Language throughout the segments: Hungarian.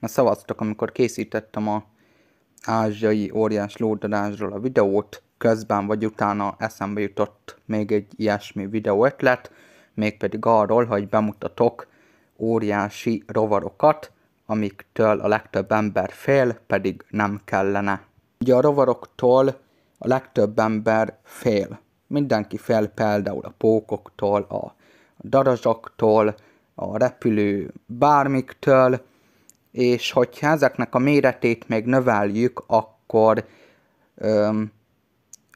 mert szavaztak, amikor készítettem a ázsiai óriás lódarásról a videót, közben vagy utána eszembe jutott még egy ilyesmi videó ötlet, mégpedig arról, hogy bemutatok óriási rovarokat, amiktől a legtöbb ember fél, pedig nem kellene. Ugye a rovaroktól a legtöbb ember fél. Mindenki fél például a pókoktól, a darazsoktól, a repülő bármiktől, és hogyha ezeknek a méretét még növeljük, akkor öm,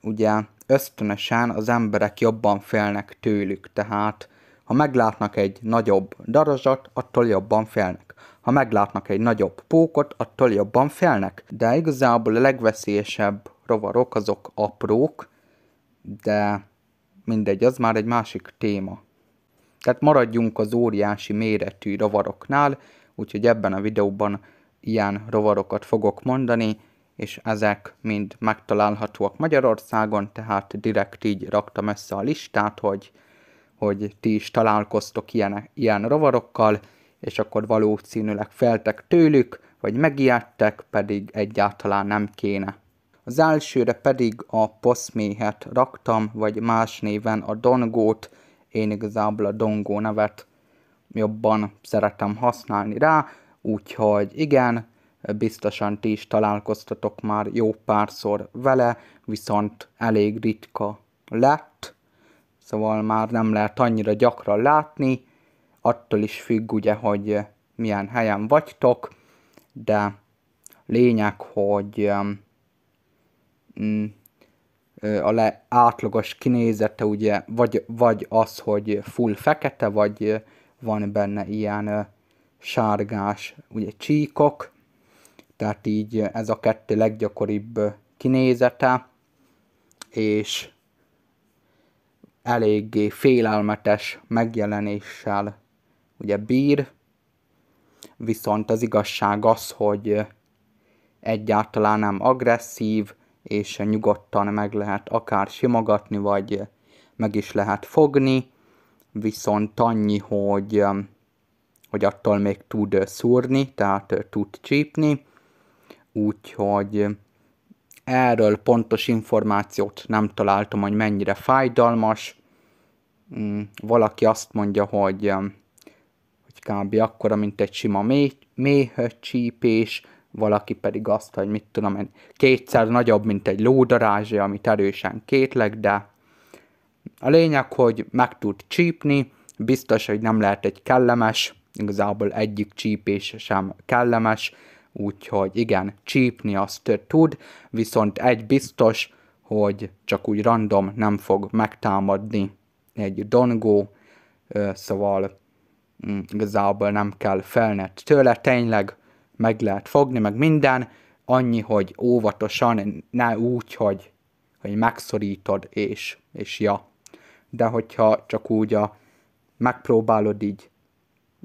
ugye ösztönösen az emberek jobban félnek tőlük, tehát ha meglátnak egy nagyobb darazsat, attól jobban félnek. Ha meglátnak egy nagyobb pókot, attól jobban félnek. De igazából a legveszélyesebb rovarok azok aprók, de mindegy, az már egy másik téma. Tehát maradjunk az óriási méretű rovaroknál, úgyhogy ebben a videóban ilyen rovarokat fogok mondani, és ezek mind megtalálhatóak Magyarországon, tehát direkt így raktam össze a listát, hogy, hogy ti is találkoztok ilyen, ilyen rovarokkal, és akkor valószínűleg feltek tőlük, vagy megijedtek, pedig egyáltalán nem kéne. Az elsőre pedig a poszméhet raktam, vagy más néven a dongót, én igazából a dongó nevet jobban szeretem használni rá, úgyhogy igen, biztosan ti is találkoztatok már jó párszor vele, viszont elég ritka lett, szóval már nem lehet annyira gyakran látni, attól is függ ugye, hogy milyen helyen vagytok, de lényeg, hogy mm, a le átlagos kinézete ugye vagy, vagy az, hogy full fekete, vagy van benne ilyen sárgás ugye, csíkok, tehát így ez a kettő leggyakoribb kinézete, és eléggé félelmetes megjelenéssel ugye bír, viszont az igazság az, hogy egyáltalán nem agresszív, és nyugodtan meg lehet akár simogatni, vagy meg is lehet fogni, viszont annyi, hogy, um, hogy attól még tud uh, szúrni, tehát uh, tud csípni, úgyhogy um, erről pontos információt nem találtam, hogy mennyire fájdalmas. Mm, valaki azt mondja, hogy, um, hogy kb. akkora, mint egy sima méh, méhcsípés, valaki pedig azt, hogy mit tudom én, kétszer nagyobb, mint egy lódarázsé, amit erősen kétleg de a lényeg, hogy meg tud csípni, biztos, hogy nem lehet egy kellemes, igazából egyik csípés sem kellemes, úgyhogy igen, csípni azt tud, viszont egy biztos, hogy csak úgy random nem fog megtámadni egy dongó, szóval mm, igazából nem kell felned tőle, tényleg meg lehet fogni, meg minden, annyi, hogy óvatosan, ne úgy, hogy, hogy megszorítod, és, és ja de hogyha csak úgy a megpróbálod így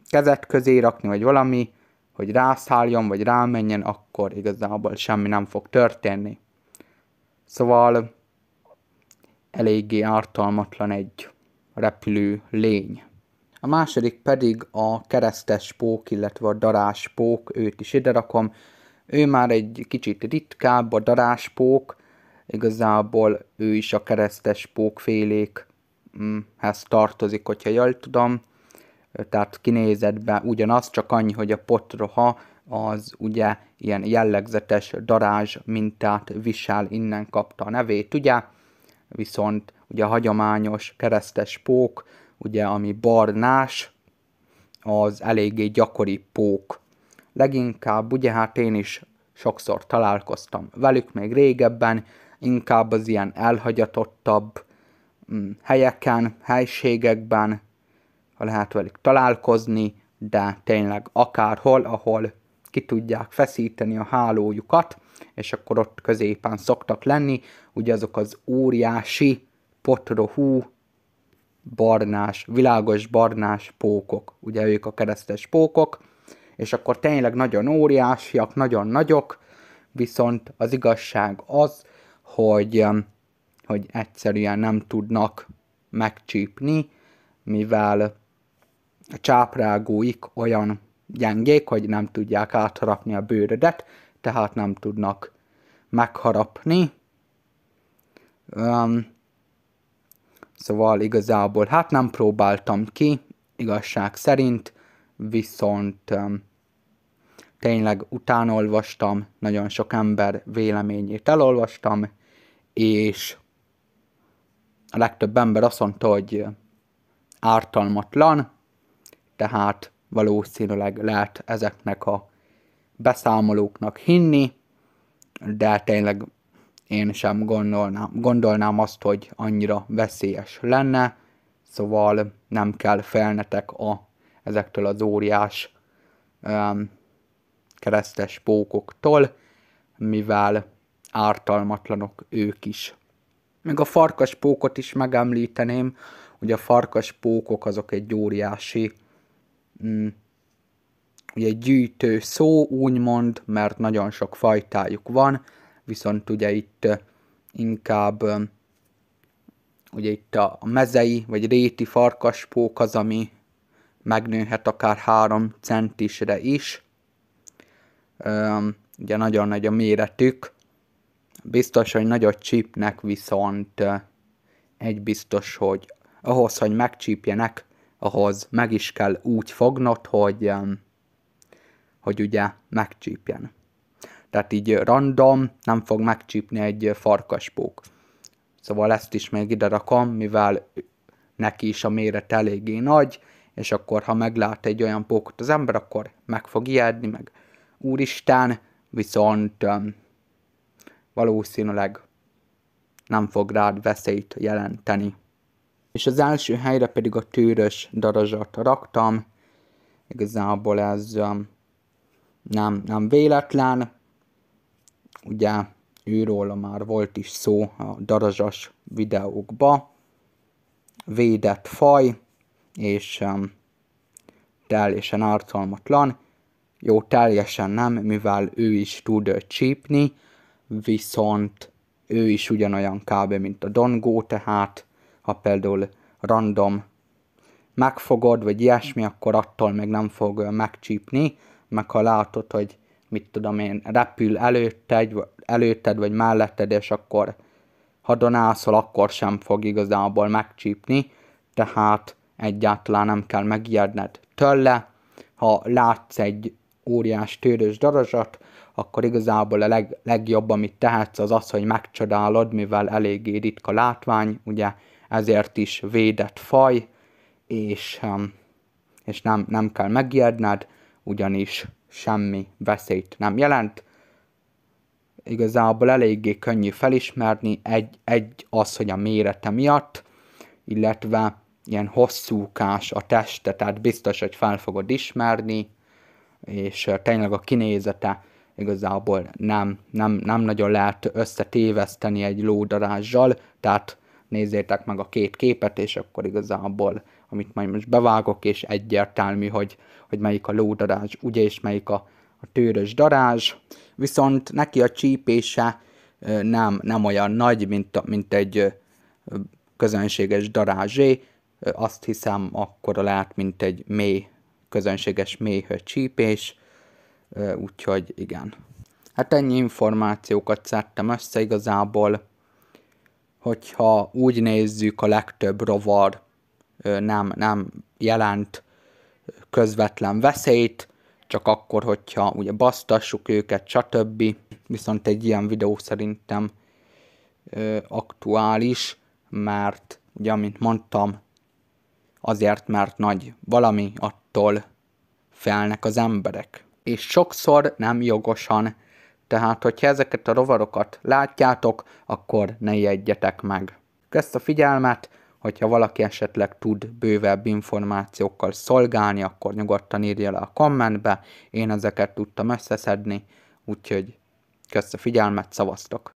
kezet közé rakni, vagy valami, hogy rászálljon, vagy rámenjen, akkor igazából semmi nem fog történni. Szóval eléggé ártalmatlan egy repülő lény. A második pedig a keresztes pók, illetve a pók, őt is ide rakom. Ő már egy kicsit ritkább, a pók, igazából ő is a keresztes pók félék Mm, ez tartozik, hogyha jól tudom. Tehát kinézetben ugyanaz, csak annyi, hogy a potroha az ugye ilyen jellegzetes darázs mintát visel, innen kapta a nevét, ugye? Viszont ugye a hagyományos keresztes pók, ugye ami barnás, az eléggé gyakori pók. Leginkább, ugye hát én is sokszor találkoztam velük még régebben, inkább az ilyen elhagyatottabb, Mm, helyeken, helységekben lehet velük találkozni, de tényleg akárhol, ahol ki tudják feszíteni a hálójukat, és akkor ott középen szoktak lenni, ugye azok az óriási potrohú barnás, világos barnás pókok, ugye ők a keresztes pókok, és akkor tényleg nagyon óriásiak, nagyon nagyok, viszont az igazság az, hogy um, hogy egyszerűen nem tudnak megcsípni, mivel a csáprágóik olyan gyengék, hogy nem tudják átharapni a bőrödet, tehát nem tudnak megharapni. Um, szóval igazából hát nem próbáltam ki, igazság szerint, viszont um, tényleg utánolvastam, nagyon sok ember véleményét elolvastam, és a legtöbb ember azt mondta, hogy ártalmatlan, tehát valószínűleg lehet ezeknek a beszámolóknak hinni, de tényleg én sem gondolnám, gondolnám azt, hogy annyira veszélyes lenne, szóval nem kell felnetek a, ezektől az óriás um, keresztes pókoktól, mivel ártalmatlanok ők is. Meg a farkaspókot is megemlíteném, ugye a farkaspókok azok egy óriási mm, ugye gyűjtő szó, úgymond, mert nagyon sok fajtájuk van, viszont ugye itt inkább ugye itt a mezei vagy réti farkaspók az, ami megnőhet akár három centisre is. Ugye nagyon nagy a méretük, Biztos, hogy nagy a csípnek, viszont egy biztos, hogy ahhoz, hogy megcsípjenek, ahhoz meg is kell úgy fognod, hogy, hogy ugye megcsípjen. Tehát így random nem fog megcsípni egy farkaspók. Szóval ezt is még ide rakom, mivel neki is a méret eléggé nagy, és akkor ha meglát egy olyan pókot az ember, akkor meg fog ijedni, meg úristen, viszont valószínűleg nem fog rád veszélyt jelenteni. És az első helyre pedig a tűrös darazsat raktam, igazából ez um, nem, nem véletlen, ugye őról már volt is szó a darazsas videókba, védett faj, és um, teljesen ártalmatlan, jó, teljesen nem, mivel ő is tud csípni, viszont ő is ugyanolyan kb. mint a dongó, tehát ha például random megfogod, vagy ilyesmi, akkor attól még nem fog megcsípni, meg ha látod, hogy mit tudom én, repül előtted, előtted vagy melletted, és akkor ha donálszol, akkor sem fog igazából megcsípni, tehát egyáltalán nem kell megijedned tőle. Ha látsz egy óriás tődös darazsat, akkor igazából a leg, legjobb, amit tehetsz, az az, hogy megcsodálod, mivel eléggé ritka látvány, ugye ezért is védett faj, és, um, és nem, nem kell megijedned, ugyanis semmi veszélyt nem jelent. Igazából eléggé könnyű felismerni, egy, egy az, hogy a mérete miatt, illetve ilyen hosszúkás a teste, tehát biztos, hogy fel fogod ismerni, és uh, tényleg a kinézete igazából nem, nem, nem nagyon lehet összetéveszteni egy lódarázsal, tehát nézzétek meg a két képet, és akkor igazából, amit majd most bevágok, és egyértelmű, hogy, hogy melyik a lódarázs, ugye, és melyik a, a tőrös darázs, viszont neki a csípése nem, nem olyan nagy, mint, mint egy közönséges darázsé, azt hiszem, akkor lehet, mint egy mély, közönséges mély csípés, úgyhogy igen. Hát ennyi információkat szedtem össze igazából, hogyha úgy nézzük, a legtöbb rovar nem, nem jelent közvetlen veszélyt, csak akkor, hogyha ugye basztassuk őket, stb. Viszont egy ilyen videó szerintem ö, aktuális, mert ugye, amint mondtam, azért, mert nagy valami attól felnek az emberek és sokszor nem jogosan. Tehát, hogyha ezeket a rovarokat látjátok, akkor ne jegyetek meg. Kösz a figyelmet, hogyha valaki esetleg tud bővebb információkkal szolgálni, akkor nyugodtan írja le a kommentbe, én ezeket tudtam összeszedni, úgyhogy kösz a figyelmet, szavaztok!